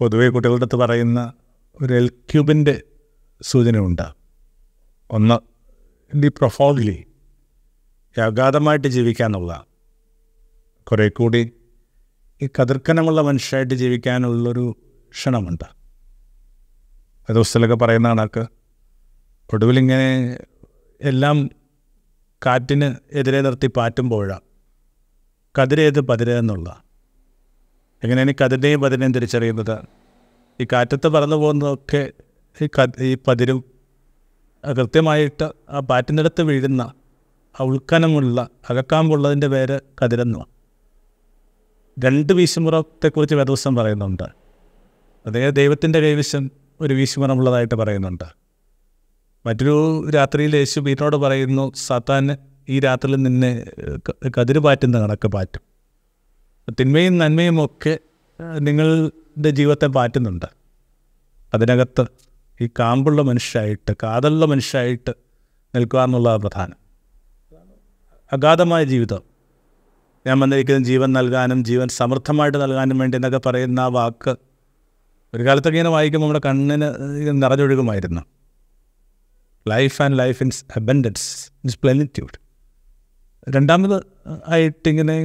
പൊതുവെ കുട്ടികളുടെ അടുത്ത് പറയുന്ന ഒരു എൽ ക്യൂബിൻ്റെ സൂചന ഉണ്ട് ഒന്ന് ഡി പ്രൊഫോഗ്ലി അഗാധമായിട്ട് ജീവിക്കുക എന്നുള്ളതാണ് കുറേ കൂടി ഈ കതിർക്കനമുള്ള മനുഷ്യരായിട്ട് ജീവിക്കാനുള്ളൊരു ക്ഷണമുണ്ട് അത് ദിവസത്തിലൊക്കെ പറയുന്ന കണക്ക് ഒടുവിലിങ്ങനെ എല്ലാം കാറ്റിന് എതിരെ നിർത്തി പാറ്റുമ്പോഴാണ് കതിരേത് പതിരേ എങ്ങനെ എനിക്ക് അതിൻ്റെയും പതിനെയും തിരിച്ചറിയുന്നത് ഈ കാറ്റത്ത് പറന്നു പോകുന്നതൊക്കെ ഈ ക ഈ പതിരും കൃത്യമായിട്ട് ആ പാറ്റിനടുത്ത് വീഴുന്ന ആ ഉൾക്കനമുള്ള അകക്കാമ്പുള്ളതിൻ്റെ പേര് കതിരെന്നു രണ്ട് വീശുമുറത്തെക്കുറിച്ച് വേദവസ്വം പറയുന്നുണ്ട് അതേ ദൈവത്തിൻ്റെ കൈവശം ഒരു വീശുമുറമുള്ളതായിട്ട് പറയുന്നുണ്ട് മറ്റൊരു രാത്രിയിൽ യേശു വീട്ടിനോട് പറയുന്നു സാത്താൻ ഈ രാത്രിയിൽ നിന്നെ കതിര് പാറ്റുന്ന കണക്ക് പാറ്റും തിന്മയും നന്മയും ഒക്കെ നിങ്ങളുടെ ജീവിതത്തെ മാറ്റുന്നുണ്ട് അതിനകത്ത് ഈ കാമ്പുള്ള മനുഷ്യരായിട്ട് കാതലുള്ള മനുഷ്യരായിട്ട് നിൽക്കുക എന്നുള്ള പ്രധാനം അഗാധമായ ജീവിതം ഞാൻ വന്നിരിക്കുന്ന ജീവൻ നൽകാനും ജീവൻ സമൃദ്ധമായിട്ട് നൽകാനും വേണ്ടി എന്നൊക്കെ പറയുന്ന ആ വാക്ക് ഒരു കാലത്തൊക്കെ ഇങ്ങനെ വായിക്കുമ്പോൾ നമ്മുടെ കണ്ണിന് നിറഞ്ഞൊഴുകുമായിരുന്നു life and life in abundance in plenitude രണ്ടാമത് ആയിട്ടിങ്ങനെ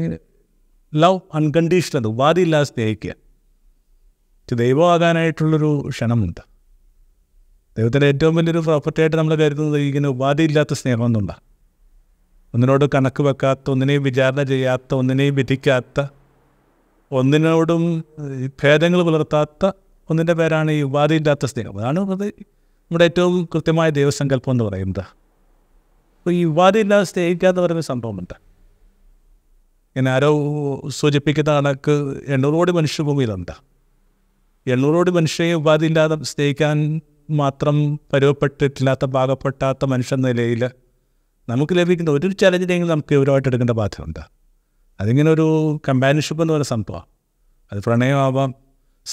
ലവ് അൺകണ്ടീഷണൽ ഉപാധിയില്ലാതെ സ്നേഹിക്കുക ദൈവമാകാനായിട്ടുള്ളൊരു ക്ഷണമുണ്ട് ദൈവത്തിൻ്റെ ഏറ്റവും വലിയൊരു പ്രോപ്പർട്ടിയായിട്ട് നമ്മൾ കരുതുന്നത് ഇങ്ങനെ ഉപാധിയില്ലാത്ത സ്നേഹം ഒന്നിനോട് കണക്ക് വെക്കാത്ത ഒന്നിനെയും വിചാരണ ചെയ്യാത്ത ഒന്നിനെയും വിധിക്കാത്ത ഒന്നിനോടും ഭേദങ്ങൾ പുലർത്താത്ത ഒന്നിൻ്റെ പേരാണ് ഈ ഉപാധിയില്ലാത്ത സ്നേഹം അതാണ് നമ്മുടെ ഏറ്റവും കൃത്യമായ ദൈവസങ്കല്പം എന്ന് പറയുന്നത് അപ്പോൾ ഈ ഉപാധിയില്ലാതെ സ്നേഹിക്കാത്ത പറയുന്ന സംഭവമുണ്ട് ഇങ്ങനെ ആരോ സൂചിപ്പിക്കുന്ന കണക്ക് എണ്ണൂറ് കോടി മനുഷ്യഭൂമിയിലുണ്ട് എണ്ണൂറ് കോടി മനുഷ്യയെ ഉപാധിയില്ലാതെ സ്നേഹിക്കാൻ മാത്രം പരുവപ്പെട്ടിട്ടില്ലാത്ത പാകപ്പെട്ടാത്ത മനുഷ്യൻ നിലയിൽ നമുക്ക് ലഭിക്കുന്ന ഒരു ചലഞ്ചിനെങ്കിലും നമുക്ക് വിവരമായിട്ട് എടുക്കേണ്ട ബാധ്യതയുണ്ട് അതിങ്ങനെ ഒരു കമ്പാനിഷിപ്പ് എന്ന് പറയുന്ന സംഭവമാണ് അത് പ്രണയമാവാം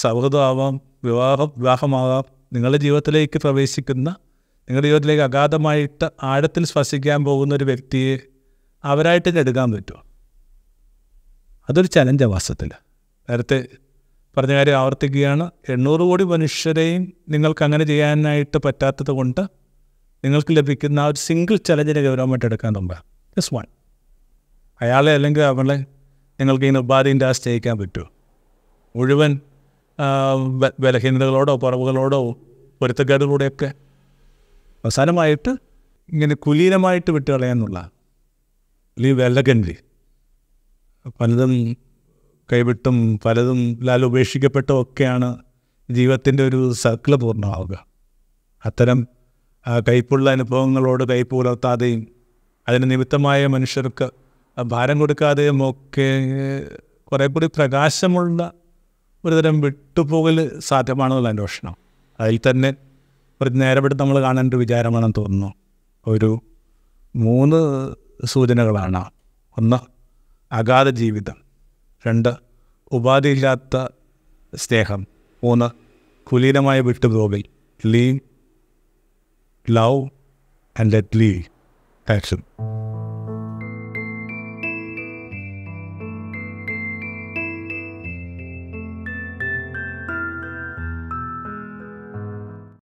സൗഹൃദമാവാം വിവാഹം വിവാഹമാവാം നിങ്ങളുടെ ജീവിതത്തിലേക്ക് പ്രവേശിക്കുന്ന നിങ്ങളുടെ ജീവിതത്തിലേക്ക് അഗാധമായിട്ട് ആഴത്തിൽ ശ്വസിക്കാൻ പോകുന്ന ഒരു വ്യക്തിയെ അവരായിട്ട് എടുക്കാൻ പറ്റുമോ അതൊരു ചലഞ്ചാണ് വാസ്തവത്തിൽ നേരത്തെ പറഞ്ഞ കാര്യം ആവർത്തിക്കുകയാണ് എണ്ണൂറ് കോടി മനുഷ്യരെയും നിങ്ങൾക്ക് അങ്ങനെ ചെയ്യാനായിട്ട് പറ്റാത്തത് കൊണ്ട് നിങ്ങൾക്ക് ലഭിക്കുന്ന ആ ഒരു സിംഗിൾ ചലഞ്ചിനെ ഗൗരവമായിട്ട് എടുക്കാൻ തുമ്പ ജസ്റ്റ് വൺ അയാളെ അല്ലെങ്കിൽ അവളെ നിങ്ങൾക്ക് ഇങ്ങനെ ഉപാധിൻ്റെ ആ സ്റ്റേക്കാൻ പറ്റുമോ മുഴുവൻ ബലഹീനതകളോടോ കുറവുകളോടോ പൊരുത്തക്കേടുകളോടെയൊക്കെ അവസാനമായിട്ട് ഇങ്ങനെ കുലീനമായിട്ട് വിട്ടുകളയാന്നുള്ള ലീവ് എലഗൻ്റ് പലതും കൈവിട്ടും പലതും ലാൽ ഉപേക്ഷിക്കപ്പെട്ടും ഒക്കെയാണ് ജീവിതത്തിൻ്റെ ഒരു സർക്കിൾ പൂർണ്ണമാവുക അത്തരം കയ്പുള്ള അനുഭവങ്ങളോട് കയ്പ് പുലർത്താതെയും അതിന് നിമിത്തമായ മനുഷ്യർക്ക് ഭാരം കൊടുക്കാതെയും ഒക്കെ കുറേ കൂടി പ്രകാശമുള്ള ഒരുതരം വിട്ടുപോകൽ സാധ്യമാണെന്നുള്ള അന്വേഷണം അതിൽ തന്നെ ഒരു നേരപ്പെട്ട് നമ്മൾ കാണേണ്ട വിചാരമാണെന്ന് തോന്നുന്നു ഒരു മൂന്ന് സൂചനകളാണ് ഒന്ന് അഗാധ ജീവിതം രണ്ട് ഉപാധിയില്ലാത്ത സ്നേഹം മൂന്ന് കുലീനമായ വിട്ടുപോകൽ ലീ ലവ് ആൻഡ് ലെറ്റ് ലീ ആക്ഷൻ